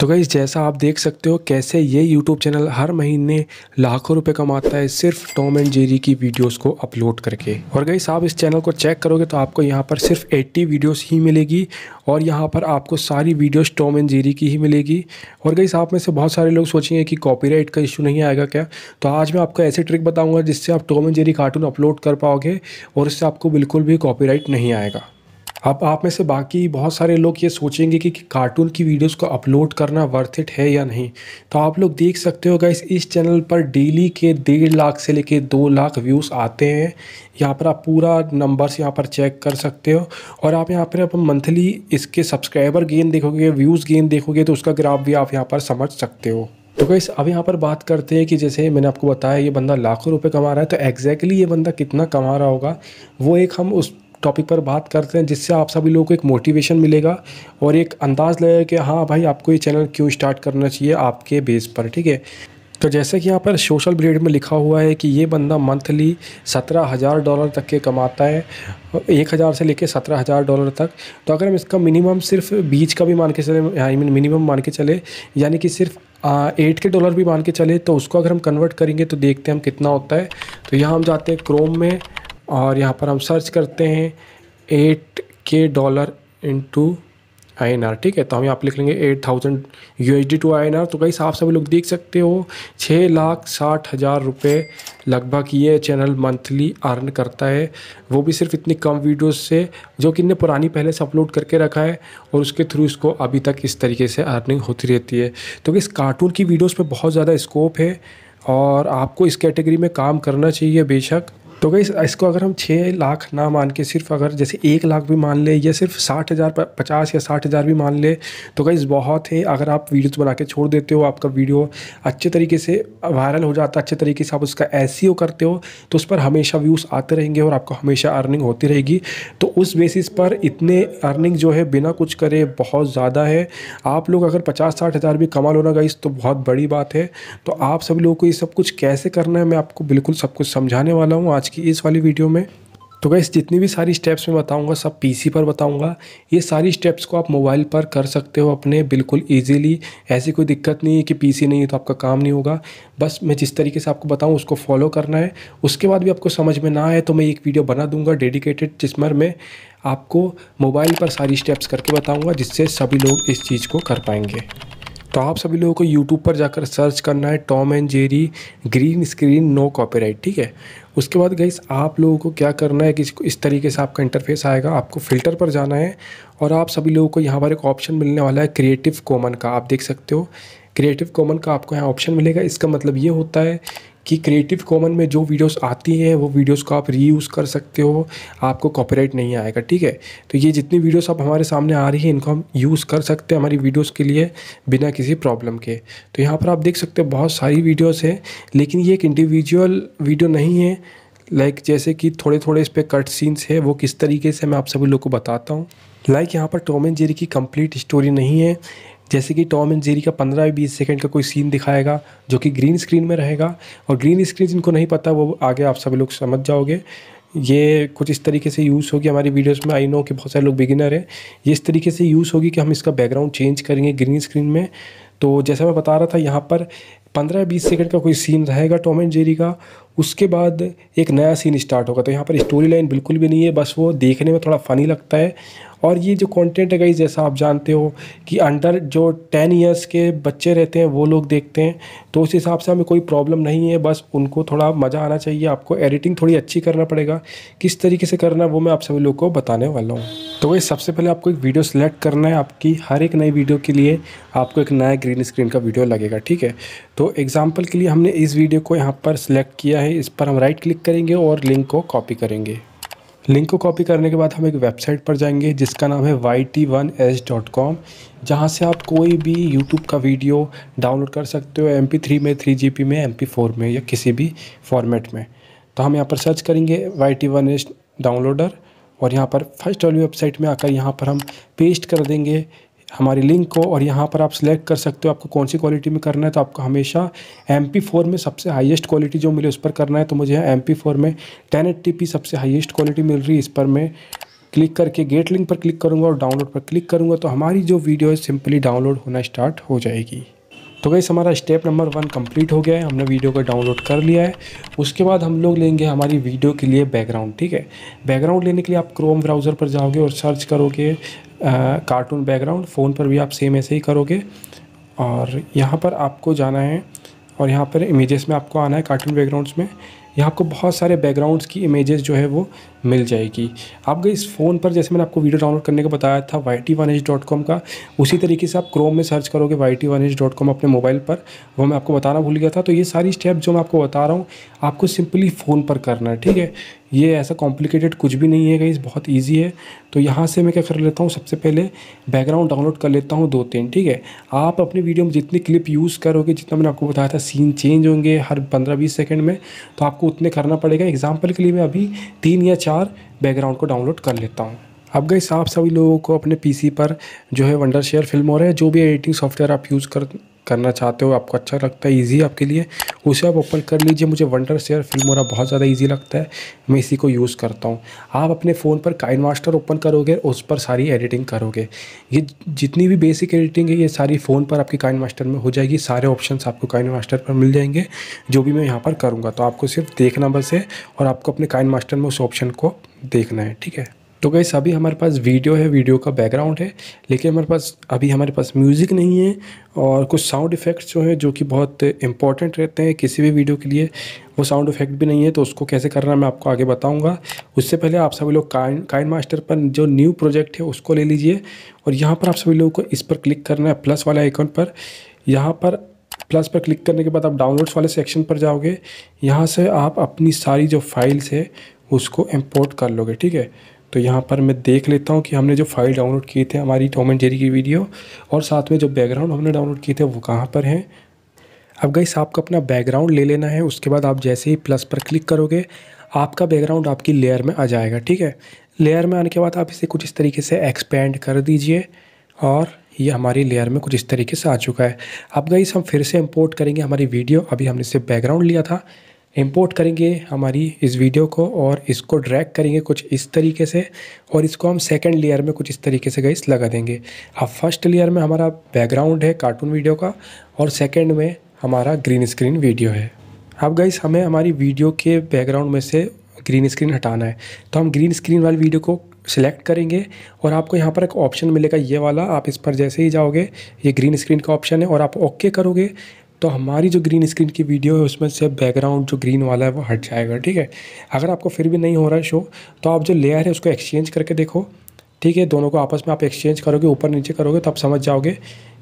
तो गई जैसा आप देख सकते हो कैसे ये यूट्यूब चैनल हर महीने लाखों रुपए कमाता है सिर्फ टॉम एंड जेरी की वीडियोस को अपलोड करके और गई आप इस चैनल को चेक करोगे तो आपको यहाँ पर सिर्फ 80 वीडियोस ही मिलेगी और यहाँ पर आपको सारी वीडियोस टॉम एंड जेरी की ही मिलेगी और गई आप में से बहुत सारे लोग सोचेंगे कि कॉपी का इशू नहीं आएगा क्या तो आज मैं आपको ऐसी ट्रिक बताऊँगा जिससे आप Tom and Jerry cartoon upload कर पाओगे और इससे आपको बिल्कुल भी कॉपी नहीं आएगा अब आप में से बाकी बहुत सारे लोग ये सोचेंगे कि, कि कार्टून की वीडियोस को अपलोड करना वर्थ इट है या नहीं तो आप लोग देख सकते हो गाइस इस चैनल पर डेली के डेढ़ लाख से लेके दो लाख व्यूज़ आते हैं यहाँ पर आप पूरा नंबर्स यहाँ पर चेक कर सकते हो और आप यहाँ पर आप मंथली इसके सब्सक्राइबर गेन देखोगे व्यूज़ गेन देखोगे तो उसका ग्राफ भी आप यहाँ पर समझ सकते हो तो गैस अब यहाँ पर बात करते हैं कि जैसे मैंने आपको बताया ये बंदा लाखों रुपए कमा रहा है तो एग्जैक्टली exactly ये बंदा कितना कमा रहा होगा वो एक हम उस टॉपिक पर बात करते हैं जिससे आप सभी लोगों को एक मोटिवेशन मिलेगा और एक अंदाज़ लगेगा कि हाँ भाई आपको ये चैनल क्यों स्टार्ट करना चाहिए आपके बेस पर ठीक है तो जैसे कि यहाँ पर सोशल ब्रेड में लिखा हुआ है कि ये बंदा मंथली सत्रह हज़ार डॉलर तक के कमाता है एक हज़ार से लेके सत्रह हज़ार डॉलर तक तो अगर हम इसका मिनिमम सिर्फ बीच का भी मान के चले आई मीन मिनिमम मान के चले यानी कि सिर्फ एट के डॉलर भी मान के चले तो उसको अगर हम कन्वर्ट करेंगे तो देखते हैं हम कितना होता है तो यहाँ हम जाते हैं क्रोम में और यहाँ पर हम सर्च करते हैं eight K dollar into I N R ठीक है तो हम यहाँ पर लिख लेंगे eight thousand U H D to I N R तो कई आप सभी लोग देख सकते हो छः लाख साठ हज़ार रुपये लगभग ये चैनल मंथली अर्न करता है वो भी सिर्फ इतनी कम वीडियोस से जो कि इनने पुरानी पहले से अपलोड करके रखा है और उसके थ्रू इसको अभी तक इस तरीके से अर्निंग होती रहती है तो इस कार्टून की वीडियोज़ पर बहुत ज़्यादा स्कोप है और आपको इस कैटेगरी में काम करना चाहिए बेशक तो गई इसको अगर हम छः लाख ना मान के सिर्फ अगर जैसे एक लाख भी मान ले या सिर्फ साठ हज़ार पचास या साठ हज़ार भी मान ले तो गई बहुत है अगर आप वीडियोस बना के छोड़ देते हो आपका वीडियो अच्छे तरीके से वायरल हो जाता है अच्छे तरीके से आप उसका एस e करते हो तो उस पर हमेशा व्यूज़ आते रहेंगे और आपको हमेशा अर्निंग होती रहेगी तो उस बेसिस पर इतने अर्निंग जो है बिना कुछ करे बहुत ज़्यादा है आप लोग अगर पचास साठ हज़ार भी कमा लो ना गई तो बहुत बड़ी बात है तो आप सभी लोगों को ये सब कुछ कैसे करना है मैं आपको बिल्कुल सब कुछ समझाने वाला हूँ आज आज की इस वाली वीडियो में तो गैस जितनी भी सारी स्टेप्स मैं बताऊंगा सब पीसी पर बताऊंगा ये सारी स्टेप्स को आप मोबाइल पर कर सकते हो अपने बिल्कुल इजीली ऐसी कोई दिक्कत नहीं है कि पीसी नहीं है तो आपका काम नहीं होगा बस मैं जिस तरीके से आपको बताऊं उसको फॉलो करना है उसके बाद भी आपको समझ में ना आए तो मैं एक वीडियो बना दूँगा डेडिकेटेड जिसमें मैं आपको मोबाइल पर सारी स्टेप्स करके बताऊँगा जिससे सभी लोग इस चीज़ को कर पाएंगे तो आप सभी लोगों को यूट्यूब पर जाकर सर्च करना है Tom and Jerry green screen no copyright ठीक है उसके बाद गई आप लोगों को क्या करना है कि इस तरीके से आपका इंटरफेस आएगा आपको फ़िल्टर पर जाना है और आप सभी लोगों को यहाँ पर एक ऑप्शन मिलने वाला है क्रिएटिव कॉमन का आप देख सकते हो क्रिएटिव कॉमन का आपको यहाँ ऑप्शन मिलेगा इसका मतलब ये होता है कि क्रिएटिव कॉमन में जो वीडियोस आती हैं वो वीडियोस को आप रीयूज़ कर सकते हो आपको कॉपीराइट नहीं आएगा ठीक है तो ये जितनी वीडियोस आप हमारे सामने आ रही है इनको हम यूज़ कर सकते हैं हमारी वीडियोस के लिए बिना किसी प्रॉब्लम के तो यहाँ पर आप देख सकते हो बहुत सारी वीडियोज़ हैं लेकिन ये एक इंडिविजुअल वीडियो नहीं है लाइक like जैसे कि थोड़े थोड़े इस पर कट सीन्स है वो किस तरीके से मैं आप सभी लोग को बताता हूँ लाइक like यहाँ पर टॉम एंड जेरी की कंप्लीट स्टोरी नहीं है जैसे कि टॉम एंड जेरी का पंद्रह या बीस सेकेंड का कोई सीन दिखाएगा जो कि ग्रीन स्क्रीन में रहेगा और ग्रीन स्क्रीन जिनको नहीं पता वो आगे आप सभी लोग समझ जाओगे ये कुछ इस तरीके से यूज़ होगी हमारी वीडियोस में आई नो कि बहुत सारे लोग बिगिनर हैं ये इस तरीके से यूज़ होगी कि हम इसका बैकग्राउंड चेंज करेंगे ग्रीन स्क्रीन में तो जैसा मैं बता रहा था यहाँ पर पंद्रह बीस सेकंड का कोई सीन रहेगा टॉम एंड जेरी का उसके बाद एक नया सीन स्टार्ट होगा तो यहाँ पर स्टोरी लाइन बिल्कुल भी नहीं है बस वो देखने में थोड़ा फ़नी लगता है और ये जो कंटेंट है गई जैसा आप जानते हो कि अंडर जो टेन इयर्स के बच्चे रहते हैं वो लोग देखते हैं तो उस हिसाब से हमें कोई प्रॉब्लम नहीं है बस उनको थोड़ा मज़ा आना चाहिए आपको एडिटिंग थोड़ी अच्छी करना पड़ेगा किस तरीके से करना वो मैं आप सभी लोग को बताने वाला हूँ तो वही सबसे पहले आपको एक वीडियो सेलेक्ट करना है आपकी हर एक नई वीडियो के लिए आपको एक नया ग्रीन स्क्रीन का वीडियो लगेगा ठीक है तो एग्ज़ाम्पल के लिए हमने इस वीडियो को यहाँ पर सिलेक्ट किया है इस पर हम राइट क्लिक करेंगे और लिंक को कॉपी करेंगे लिंक को कॉपी करने के बाद हम एक वेबसाइट पर जाएंगे जिसका नाम है Y T one S dot com जहाँ से आप कोई भी यूट्यूब का वीडियो डाउनलोड कर सकते हो एम पी थ्री में थ्री जी पी में एम पी फोर में या किसी भी फॉर्मेट में तो हम यहाँ पर सर्च करेंगे Y T one S downloader और यहाँ पर फर्स्ट वाली वेबसाइट में आकर यहाँ पर हम पेस्ट कर देंगे हमारी लिंक को और यहाँ पर आप सिलेक्ट कर सकते हो आपको कौन सी क्वालिटी में करना है तो आपको हमेशा एम पी फोर में सबसे हाईएस्ट क्वालिटी जो मिले उस पर करना है तो मुझे एम पी फोर में टेन टी पी सबसे हाईएस्ट क्वालिटी मिल रही है इस पर मैं क्लिक करके गेट लिंक पर क्लिक करूँगा और डाउनलोड पर क्लिक करूँगा तो हमारी जो वीडियो है सिंपली डाउनलोड होना स्टार्ट हो जाएगी तो गई हमारा स्टेप नंबर वन कंप्लीट हो गया है हमने वीडियो को डाउनलोड कर लिया है उसके बाद हम लोग लेंगे हमारी वीडियो के लिए बैकग्राउंड ठीक है बैकग्राउंड लेने के लिए आप क्रोम ब्राउज़र पर जाओगे और सर्च करोगे कार्टून बैकग्राउंड फ़ोन पर भी आप सेम ऐसे ही करोगे और यहाँ पर आपको जाना है और यहाँ पर इमेजेस में आपको आना है कार्टून बैकग्राउंड्स में यहाँ आपको बहुत सारे बैकग्राउंड्स की इमेजेस जो है वो मिल जाएगी आप इस फ़ोन पर जैसे मैंने आपको वीडियो डाउनलोड करने का बताया था Y T one H dot com का उसी तरीके से आप क्रोम में सर्च करोगे Y T one H dot com अपने मोबाइल पर वो मैं आपको बताना भूल गया था तो ये सारी स्टेप जो मैं आपको बता रहा हूँ आपको सिंपली फ़ोन पर करना है ठीक है ये ऐसा कॉम्प्लिकेटेड कुछ भी नहीं है गाइज़ बहुत ईजी है तो यहाँ से मैं क्या कर लेता हूँ सबसे पहले बैकग्राउंड डाउनलोड कर लेता हूँ दो तीन ठीक है आप अपने वीडियो में जितनी क्लिप यूज़ करोगे जितना मैंने आपको बताया था सीन चेंज होंगे हर पंद्रह बीस सेकेंड में तो आपको उतने करना पड़ेगा एग्जाम्पल के लिए मैं अभी तीन या चार बैकग्राउंड को डाउनलोड कर लेता हूँ अब गई साफ सभी लोगों को अपने पीसी पर जो है वंडर शेयर फिल्म हो रहा है जो भी एडिटिंग सॉफ्टवेयर आप यूज़ कर करना चाहते हो आपको अच्छा लगता है ईजी आपके लिए उसे आप ओपन कर लीजिए मुझे वंडर शेयर फिल्म और बहुत ज़्यादा ईजी लगता है मैं इसी को यूज़ करता हूँ आप अपने फ़ोन पर काइन मास्टर ओपन करोगे उस पर सारी एडिटिंग करोगे ये जितनी भी बेसिक एडिटिंग है ये सारी फ़ोन पर आपकी काइन मास्टर में हो जाएगी सारे ऑप्शन आपको काइन मास्टर पर मिल जाएंगे जो भी मैं यहाँ पर करूँगा तो आपको सिर्फ देखना बस है और आपको अपने काइन मास्टर में उस ऑप्शन को देखना है ठीक है तो गैस अभी हमारे पास वीडियो है वीडियो का बैकग्राउंड है लेकिन हमारे पास अभी हमारे पास म्यूज़िक नहीं है और कुछ साउंड इफ़ेक्ट्स जो हैं जो कि बहुत इंपॉर्टेंट रहते हैं किसी भी वीडियो के लिए वो साउंड इफेक्ट भी नहीं है तो उसको कैसे करना मैं आपको आगे बताऊंगा उससे पहले आप सभी लोग काइन काइन मास्टर पर जो न्यू प्रोजेक्ट है उसको ले लीजिए और यहाँ पर आप सभी लोगों को इस पर क्लिक करना है प्लस वाले आइकॉन पर यहाँ पर प्लस पर क्लिक करने के बाद आप डाउनलोड्स वाले सेक्शन पर जाओगे यहाँ से आप अपनी सारी जो फाइल्स है उसको इम्पोर्ट कर लोगे ठीक है तो यहाँ पर मैं देख लेता हूँ कि हमने जो फाइल डाउनलोड किए थे हमारी टॉम एंड जेरी की वीडियो और साथ में जो बैकग्राउंड हमने डाउनलोड किए थे वो कहाँ पर हैं अब गई आपका अपना बैकग्राउंड ले लेना है उसके बाद आप जैसे ही प्लस पर क्लिक करोगे आपका बैकग्राउंड आपकी लेयर में आ जाएगा ठीक है लेयर में आने के बाद आप इसे कुछ इस तरीके से एक्सपेंड कर दीजिए और ये हमारी लेयर में कुछ इस तरीके से आ चुका है अब गई हम फिर से इम्पोर्ट करेंगे हमारी वीडियो अभी हमने इसे बैकग्राउंड लिया था इंपोर्ट करेंगे हमारी इस वीडियो को और इसको ड्रैग करेंगे कुछ इस तरीके से और इसको हम सेकंड लेयर में कुछ इस तरीके से गैस लगा देंगे अब फर्स्ट लेयर में हमारा बैकग्राउंड है कार्टून वीडियो का और सेकेंड में हमारा ग्रीन स्क्रीन वीडियो है अब गैस हमें हमारी वीडियो के बैकग्राउंड में से ग्रीन स्क्रीन हटाना है तो हम ग्रीन स्क्रीन वाली वीडियो को सिलेक्ट करेंगे और आपको यहाँ पर एक ऑप्शन मिलेगा ये वाला आप इस पर जैसे ही जाओगे ये ग्रीन स्क्रीन का ऑप्शन है और आप ओके करोगे तो हमारी जो ग्रीन स्क्रीन की वीडियो है उसमें से बैकग्राउंड जो ग्रीन वाला है वो हट जाएगा ठीक है अगर आपको फिर भी नहीं हो रहा है शो तो आप जो लेयर है उसको एक्सचेंज करके देखो ठीक है दोनों को आपस में आप एक्सचेंज करोगे ऊपर नीचे करोगे तो आप समझ जाओगे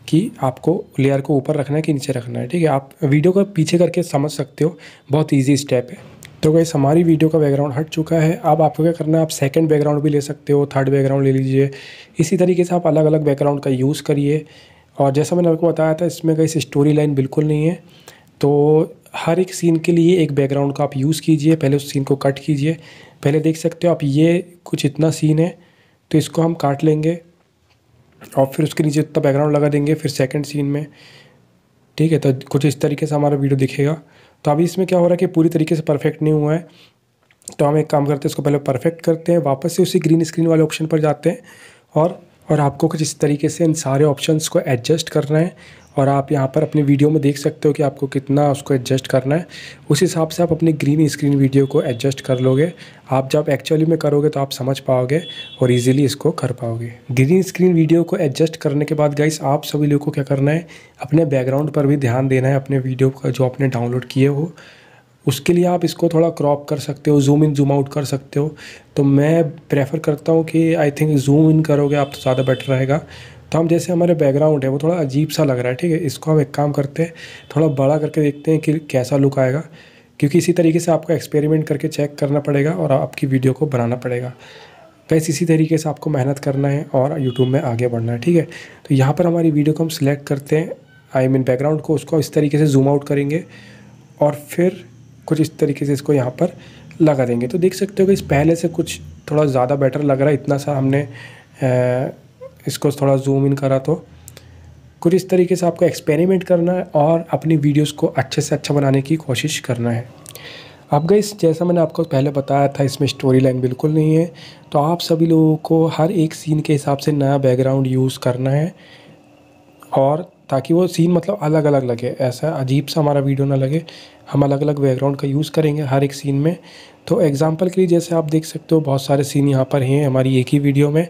कि आपको लेयर को ऊपर रखना है कि नीचे रखना है ठीक है आप वीडियो को पीछे करके समझ सकते हो बहुत ईजी स्टेप है तो गई हमारी वीडियो का बैकग्राउंड हट चुका है अब आपको क्या करना है आप सेकंड बैकग्राउंड भी ले सकते हो थर्ड बैकग्राउंड ले लीजिए इसी तरीके से आप अलग अलग बैकग्राउंड का यूज़ करिए और जैसा मैंने आपको बताया था इसमें कहीं स्टोरी लाइन बिल्कुल नहीं है तो हर एक सीन के लिए एक बैकग्राउंड का आप यूज़ कीजिए पहले उस सीन को कट कीजिए पहले देख सकते हो आप ये कुछ इतना सीन है तो इसको हम काट लेंगे और फिर उसके नीचे इतना बैकग्राउंड लगा देंगे फिर सेकंड सीन में ठीक है तो कुछ इस तरीके से हमारा वीडियो दिखेगा तो अभी इसमें क्या हो रहा है कि पूरी तरीके से परफेक्ट नहीं हुआ है तो हम एक काम करते हैं इसको पहले परफेक्ट करते हैं वापस से उसी ग्रीन स्क्रीन वाले ऑप्शन पर जाते हैं और और आपको कुछ इस तरीके से इन सारे ऑप्शंस को एडजस्ट करना है और आप यहाँ पर अपने वीडियो में देख सकते हो कि आपको कितना उसको एडजस्ट करना है उस हिसाब से आप अपनी ग्रीन स्क्रीन वीडियो को एडजस्ट कर लोगे आप जब एक्चुअली में करोगे तो आप समझ पाओगे और इजीली इसको कर पाओगे ग्रीन स्क्रीन वीडियो को एडजस्ट करने के बाद गाइस आप सभी लोग को क्या करना है अपने बैकग्राउंड पर भी ध्यान देना है अपने वीडियो का जो आपने डाउनलोड किए हो उसके लिए आप इसको थोड़ा क्रॉप कर सकते हो जूम इन जूम आउट कर सकते हो तो मैं प्रेफर करता हूँ कि आई थिंक जूम इन करोगे आप तो ज़्यादा बेटर रहेगा तो हम जैसे हमारे बैकग्राउंड है वो थोड़ा अजीब सा लग रहा है ठीक है इसको हम एक काम करते हैं थोड़ा बड़ा करके देखते हैं कि कैसा लुक आएगा क्योंकि इसी तरीके से आपको एक्सपेरिमेंट करके चेक करना पड़ेगा और आपकी वीडियो को बनाना पड़ेगा बस इसी तरीके से आपको मेहनत करना है और यूट्यूब में आगे बढ़ना है ठीक है तो यहाँ पर हमारी वीडियो को हम सिलेक्ट करते हैं आई मीन बैकग्राउंड को उसको इस तरीके से जूम आउट करेंगे और फिर कुछ इस तरीके से इसको यहाँ पर लगा देंगे तो देख सकते हो कि इस पहले से कुछ थोड़ा ज़्यादा बेटर लग रहा है इतना सा हमने इसको थोड़ा जूम इन करा तो कुछ इस तरीके से आपको एक्सपेरिमेंट करना है और अपनी वीडियोस को अच्छे से अच्छा बनाने की कोशिश करना है अब गई जैसा मैंने आपको पहले बताया था इसमें स्टोरी लाइन बिल्कुल नहीं है तो आप सभी लोगों को हर एक सीन के हिसाब से नया बैकग्राउंड यूज़ करना है और ताकि वो सीन मतलब अलग अलग लगे ऐसा अजीब सा हमारा वीडियो ना लगे हम अलग अलग बैकग्राउंड का यूज़ करेंगे हर एक सीन में तो एग्जांपल के लिए जैसे आप देख सकते हो बहुत सारे सीन यहाँ पर हैं हमारी एक ही वीडियो में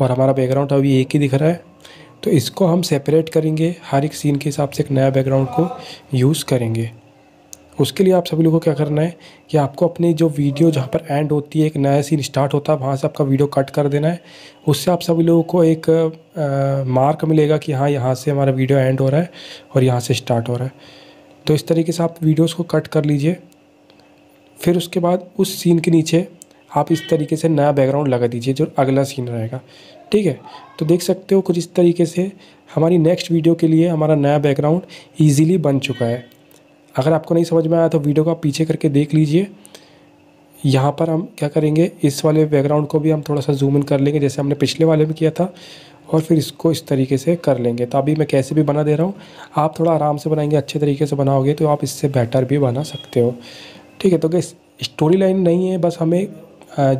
और हमारा बैकग्राउंड अभी एक ही दिख रहा है तो इसको हम सेपरेट करेंगे हर एक सीन के हिसाब से एक नया बैकग्राउंड को यूज़ करेंगे उसके लिए आप सभी लोगों को क्या करना है कि आपको अपनी जो वीडियो जहाँ पर एंड होती है एक नया सीन स्टार्ट होता है वहाँ से आपका वीडियो कट कर देना है उससे आप सभी लोगों को एक आ, मार्क मिलेगा कि हाँ यहाँ से हमारा वीडियो एंड हो रहा है और यहाँ से स्टार्ट हो रहा है तो इस तरीके से आप वीडियोस को कट कर लीजिए फिर उसके बाद उस सीन के नीचे आप इस तरीके से नया बैकग्राउंड लगा दीजिए जो अगला सीन रहेगा ठीक है तो देख सकते हो कुछ इस तरीके से हमारी नेक्स्ट वीडियो के लिए हमारा नया बैकग्राउंड ईजिली बन चुका है अगर आपको नहीं समझ में आया तो वीडियो का पीछे करके देख लीजिए यहाँ पर हम क्या करेंगे इस वाले बैकग्राउंड को भी हम थोड़ा सा जूम इन कर लेंगे जैसे हमने पिछले वाले में किया था और फिर इसको इस तरीके से कर लेंगे तो अभी मैं कैसे भी बना दे रहा हूँ आप थोड़ा आराम से बनाएंगे अच्छे तरीके से बनाओगे तो आप इससे बेटर भी बना सकते हो ठीक है तो क्या स्टोरी लाइन नहीं है बस हमें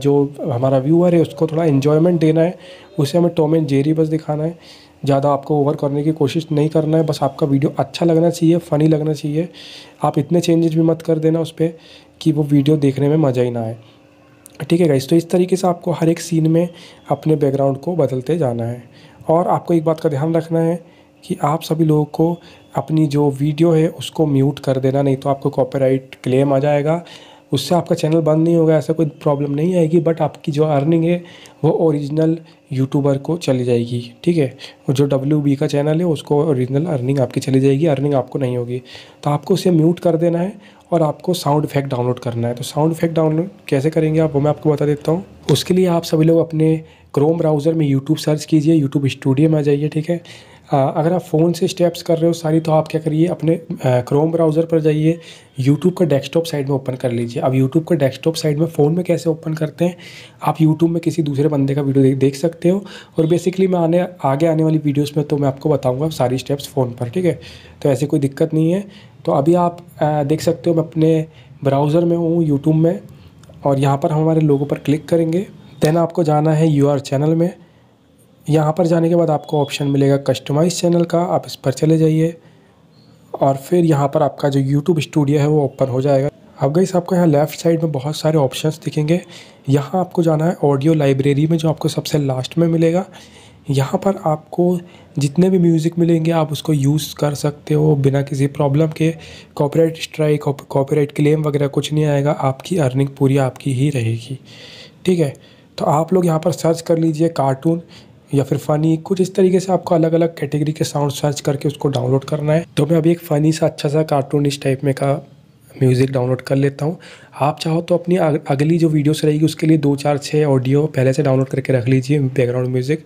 जो हमारा व्यूअर है उसको थोड़ा इन्जॉयमेंट देना है उसे हमें टॉम एंड जेरी बस दिखाना है ज़्यादा आपको ओवर करने की कोशिश नहीं करना है बस आपका वीडियो अच्छा लगना चाहिए फ़नी लगना चाहिए आप इतने चेंजेस भी मत कर देना उस पर कि वो वीडियो देखने में मज़ा ही ना आए ठीक है गाइस तो इस तरीके से आपको हर एक सीन में अपने बैकग्राउंड को बदलते जाना है और आपको एक बात का ध्यान रखना है कि आप सभी लोगों को अपनी जो वीडियो है उसको म्यूट कर देना नहीं तो आपको कॉपीराइट क्लेम आ जाएगा उससे आपका चैनल बंद नहीं होगा ऐसा कोई प्रॉब्लम नहीं आएगी बट आपकी जो अर्निंग है वो ओरिजिनल यूट्यूबर को चली जाएगी ठीक है और जो डब्ल्यू बी का चैनल है उसको ओरिजिनल अर्निंग आपकी चली जाएगी अर्निंग आपको नहीं होगी तो आपको उसे म्यूट कर देना है और आपको साउंड इफेक्ट डाउनलोड करना है तो साउंड इफेक्ट डाउनलोड कैसे करेंगे आप वो मैं आपको बता देता हूँ उसके लिए आप सभी लोग अपने क्रोम ब्राउज़र में यूट्यूब सर्च कीजिए यूट्यूब स्टूडियो में आ जाइए ठीक है अगर आप फ़ोन से स्टेप्स कर रहे हो सारी तो आप क्या करिए अपने क्रोम ब्राउज़र पर जाइए यूट्यूब का डेस्कटॉप साइड में ओपन कर लीजिए अब यूट्यूब का डेस्कटॉप साइड में फ़ोन में कैसे ओपन करते हैं आप यूट्यूब में किसी दूसरे बंदे का वीडियो देख, देख सकते हो और बेसिकली मैं आने आगे आने वाली वीडियोज़ में तो मैं आपको बताऊँगा सारी स्टेप्स फ़ोन पर ठीक है तो ऐसी कोई दिक्कत नहीं है तो अभी आप देख सकते हो मैं अपने ब्राउज़र में हूँ यूट्यूब में और यहाँ पर हमारे लोगों पर क्लिक करेंगे देन आपको जाना है यू चैनल में यहाँ पर जाने के बाद आपको ऑप्शन मिलेगा कस्टमाइज चैनल का आप इस पर चले जाइए और फिर यहाँ पर आपका जो यूट्यूब स्टूडियो है वो ओपन हो जाएगा अब गई आपको यहाँ लेफ़्ट साइड में बहुत सारे ऑप्शंस दिखेंगे यहाँ आपको जाना है ऑडियो लाइब्रेरी में जो आपको सबसे लास्ट में मिलेगा यहाँ पर आपको जितने भी म्यूज़िक मिलेंगे आप उसको यूज़ कर सकते हो बिना किसी प्रॉब्लम के कॉपीराइट स्ट्राइक कॉपीराइट क्लेम वगैरह कुछ नहीं आएगा आपकी अर्निंग पूरी आपकी ही रहेगी ठीक है तो आप लोग यहाँ पर सर्च कर लीजिए कार्टून या फिर फ़नी कुछ इस तरीके से आपको अलग अलग कैटेगरी के साउंड सर्च करके उसको डाउनलोड करना है तो मैं अभी एक फ़नी सा अच्छा सा कार्टून इस टाइप में का म्यूज़िक डाउनलोड कर लेता हूँ आप चाहो तो अपनी अगली जो वीडियोस रहेगी उसके लिए दो चार छः ऑडियो पहले से डाउनलोड करके रख लीजिए बैकग्राउंड म्यूज़िक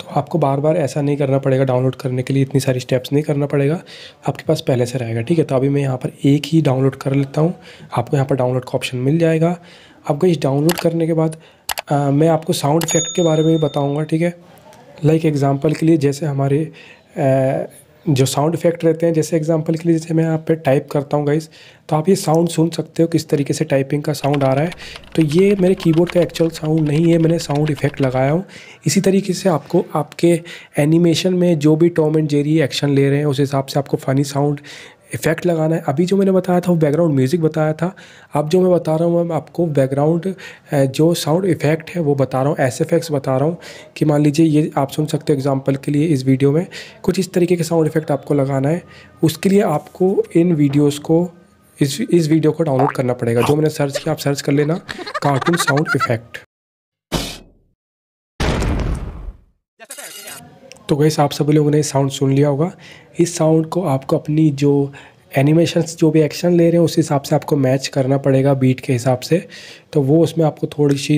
तो आपको बार बार ऐसा नहीं करना पड़ेगा डाउनलोड करने के लिए इतनी सारी स्टेप्स नहीं करना पड़ेगा आपके पास पहले से रहेगा ठीक है तो अभी मैं यहाँ पर एक ही डाउनलोड कर लेता हूँ आपको यहाँ पर डाउनलोड का ऑप्शन मिल जाएगा आपको इस डाउनलोड करने के बाद आ, मैं आपको साउंड इफेक्ट के बारे में भी बताऊँगा ठीक है लाइक एग्जांपल एग्ज़ाम्पल के लिए जैसे हमारे जो साउंड इफेक्ट रहते हैं जैसे एग्जांपल के लिए जैसे मैं यहाँ पे टाइप करता हूँ गाइस तो आप ये साउंड सुन सकते हो किस तरीके से टाइपिंग का साउंड आ रहा है तो ये मेरे कीबोर्ड का एक्चुअल साउंड नहीं है मैंने साउंड इफेक्ट लगाया हूँ इसी तरीके से आपको आपके एनिमेशन में जो भी टॉम एंड जेरी एक्शन ले रहे हैं उस हिसाब से आपको फ़नी साउंड इफेक्ट लगाना है अभी जो मैंने बताया था वो बैकग्राउंड म्यूज़िक बताया था अब जो मैं बता रहा हूँ मैं आपको बैकग्राउंड जो साउंड इफेक्ट है वो बता रहा हूँ एस एफ बता रहा हूँ कि मान लीजिए ये आप सुन सकते हो एग्जाम्पल के लिए इस वीडियो में कुछ इस तरीके के साउंड इफेक्ट आपको लगाना है उसके लिए आपको इन वीडियोज़ को इस इस वीडियो को डाउनलोड करना पड़ेगा जो मैंने सर्च किया आप सर्च कर लेना कार्टून साउंड इफेक्ट तो गैस आप सभी लोगों ने साउंड सुन लिया होगा इस साउंड को आपको अपनी जो एनिमेशंस जो भी एक्शन ले रहे हैं उस हिसाब से आपको मैच करना पड़ेगा बीट के हिसाब से तो वो उसमें आपको थोड़ी सी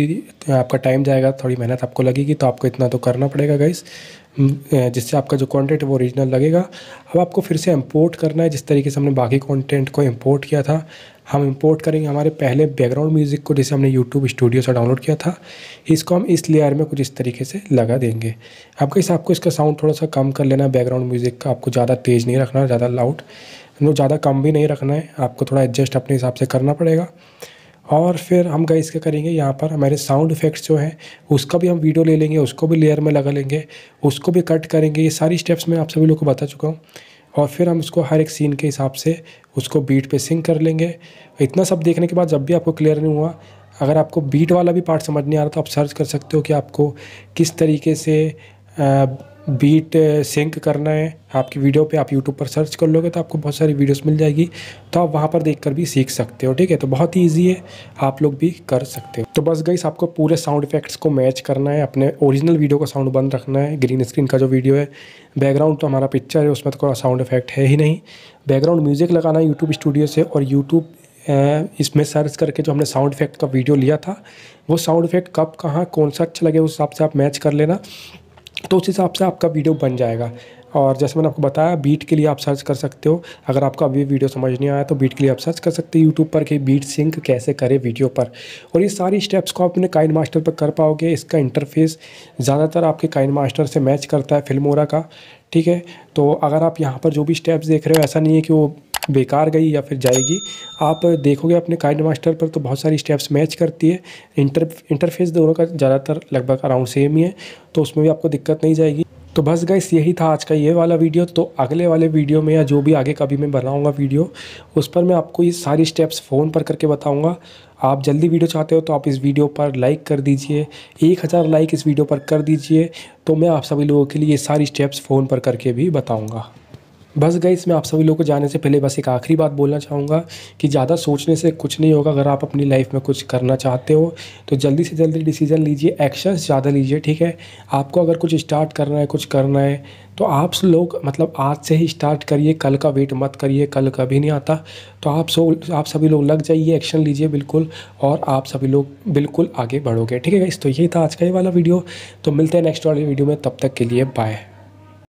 आपका टाइम जाएगा थोड़ी मेहनत आपको लगेगी तो आपको इतना तो करना पड़ेगा गाइस जिससे आपका जो कंटेंट है वो ओरिजिनल लगेगा अब आपको फिर से इम्पोर्ट करना है जिस तरीके से हमने बाकी कंटेंट को इम्पोर्ट किया था हम इंपोर्ट करेंगे हमारे पहले बैकग्राउंड म्यूज़िक को जैसे हमने यूट्यूब स्टूडियो से डाउनलोड किया था इसको हम इस लेयर में कुछ इस तरीके से लगा देंगे अब कैसे आपको इसका साउंड थोड़ा सा कम कर लेना है बैकग्राउंड म्यूज़िक का आपको ज़्यादा तेज़ नहीं रखना ज़्यादा लाउड नो ज़्यादा कम भी नहीं रखना है आपको थोड़ा एडजस्ट अपने हिसाब से करना पड़ेगा और फिर हम गए इसका करेंगे यहाँ पर हमारे साउंड इफेक्ट्स जो हैं उसका भी हम वीडियो ले लेंगे उसको भी लेयर में लगा लेंगे उसको भी कट करेंगे ये सारी स्टेप्स मैं आप सभी लोग को बता चुका हूँ और फिर हम उसको हर एक सीन के हिसाब से उसको बीट पे सिंक कर लेंगे इतना सब देखने के बाद जब भी आपको क्लियर नहीं हुआ अगर आपको बीट वाला भी पार्ट समझ नहीं आ रहा तो आप सर्च कर सकते हो कि आपको किस तरीके से आ, बीट सिंक करना है आपकी वीडियो पे आप यूट्यूब पर सर्च कर लोगे तो आपको बहुत सारी वीडियोस मिल जाएगी तो आप वहाँ पर देख कर भी सीख सकते हो ठीक है तो बहुत ही ईजी है आप लोग भी कर सकते हो तो बस गई आपको पूरे साउंड इफेक्ट्स को मैच करना है अपने ओरिजिनल वीडियो का साउंड बंद रखना है ग्रीन स्क्रीन का जो वीडियो है बैकग्राउंड तो हमारा पिक्चर है उसमें तो कोई साउंड इफेक्ट है ही नहीं बैकग्राउंड म्यूज़िक लगाना है यूट्यूब स्टूडियो से और यूट्यूब इसमें सर्च करके जो हमने साउंड इफेक्ट का वीडियो लिया था वो साउंड इफेक्ट कब कहाँ कौन सा अच्छा लगे उस हिसाब से आप मैच कर लेना तो उस हिसाब से आपका वीडियो बन जाएगा और जैसे मैंने आपको बताया बीट के लिए आप सर्च कर सकते हो अगर आपको अभी वीडियो समझ नहीं आया तो बीट के लिए आप सर्च कर सकते हो यूट्यूब पर कि बीट सिंक कैसे करें वीडियो पर और ये सारी स्टेप्स को आप अपने काइन मास्टर पर कर पाओगे इसका इंटरफेस ज़्यादातर आपके काइन मास्टर से मैच करता है फिल्मोरा का ठीक है तो अगर आप यहाँ पर जो भी स्टेप्स देख रहे हो ऐसा नहीं है कि वो बेकार गई या फिर जाएगी आप देखोगे अपने काइंड मास्टर पर तो बहुत सारी स्टेप्स मैच करती है इंटर इंटरफेस दोनों का ज़्यादातर लगभग अराउंड सेम ही है तो उसमें भी आपको दिक्कत नहीं जाएगी तो बस गाइस यही था आज का ये वाला वीडियो तो अगले वाले वीडियो में या जो भी आगे कभी मैं बनाऊँगा वीडियो उस पर मैं आपको ये सारी स्टेप्स फ़ोन पर करके बताऊँगा आप जल्दी वीडियो चाहते हो तो आप इस वीडियो पर लाइक कर दीजिए एक हज़ार लाइक इस वीडियो पर कर दीजिए तो मैं आप सभी लोगों के लिए ये सारी स्टेप्स फ़ोन पर करके भी बताऊँगा बस गई मैं आप सभी लोगों को जाने से पहले बस एक आखिरी बात बोलना चाहूँगा कि ज़्यादा सोचने से कुछ नहीं होगा अगर आप अपनी लाइफ में कुछ करना चाहते हो तो जल्दी से जल्दी डिसीजन लीजिए एक्शंस ज़्यादा लीजिए ठीक है आपको अगर कुछ स्टार्ट करना है कुछ करना है तो आप लोग मतलब आज से ही स्टार्ट करिए कल का वेट मत करिए कल कभी नहीं आता तो आप सो आप सभी लोग लग जाइए एक्शन लीजिए बिल्कुल और आप सभी लोग बिल्कुल आगे बढ़ोगे ठीक है इस तो यही था आज का ये वाला वीडियो तो मिलते हैं नेक्स्ट वाले वीडियो में तब तक के लिए बाय